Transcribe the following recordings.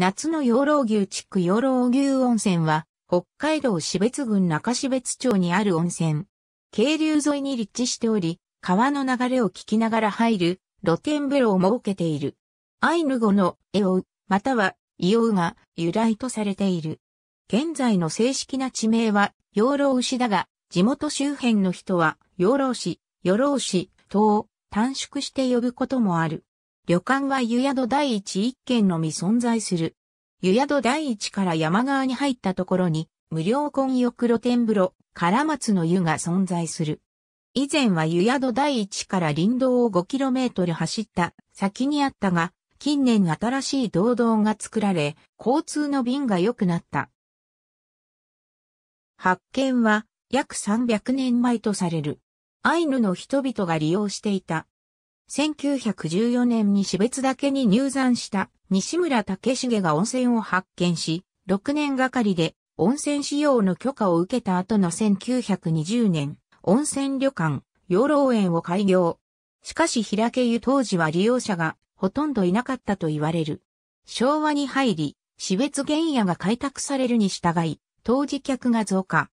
夏の養老牛地区養老牛温泉は、北海道標津郡中標津町にある温泉。渓流沿いに立地しており、川の流れを聞きながら入る露天風呂を設けている。アイヌ語のエオウ、またはイオウが由来とされている。現在の正式な地名は養老牛だが、地元周辺の人は養老市、養老市、等を短縮して呼ぶこともある。旅館は湯宿第一一軒のみ存在する。湯宿第一から山側に入ったところに、無料混浴露天風呂、唐松の湯が存在する。以前は湯宿第一から林道を5キロメートル走った先にあったが、近年新しい道道が作られ、交通の便が良くなった。発見は約300年前とされる。アイヌの人々が利用していた1914年に標津岳に入山した西村武重が温泉を発見し、6年がかりで温泉使用の許可を受けた後の1920年、温泉旅館、養老園を開業。しかし平家湯当時は利用者がほとんどいなかったと言われる。昭和に入り、私別原野が開拓されるに従い、当時客が増加。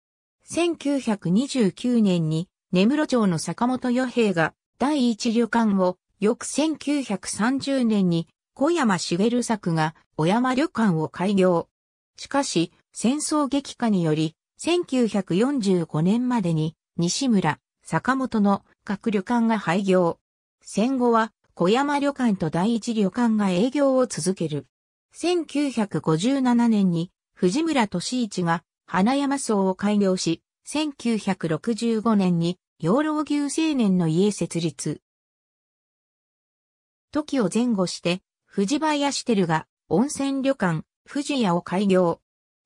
1929年に根室町の坂本与平が第一旅館を翌1930年に小山茂作が小山旅館を開業。しかし戦争激化により1945年までに西村、坂本の各旅館が廃業。戦後は小山旅館と第一旅館が営業を続ける。1957年に藤村敏一が花山荘を開業し、1965年に養老牛青年の家設立。時を前後して、藤林テルが温泉旅館、藤屋を開業。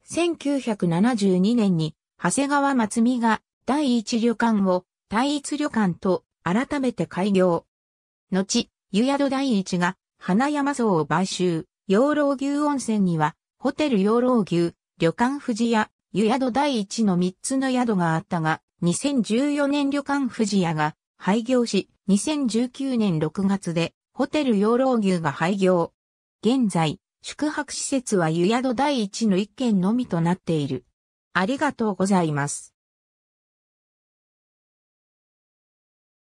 1972年に、長谷川松美が第一旅館を第一旅館と改めて開業。後、湯宿第一が花山荘を買収、養老牛温泉には、ホテル養老牛、旅館藤屋、湯宿第一の3つの宿があったが、2014年旅館富士屋が廃業し、2019年6月でホテル養老牛が廃業。現在、宿泊施設は湯宿第一の一軒のみとなっている。ありがとうございます。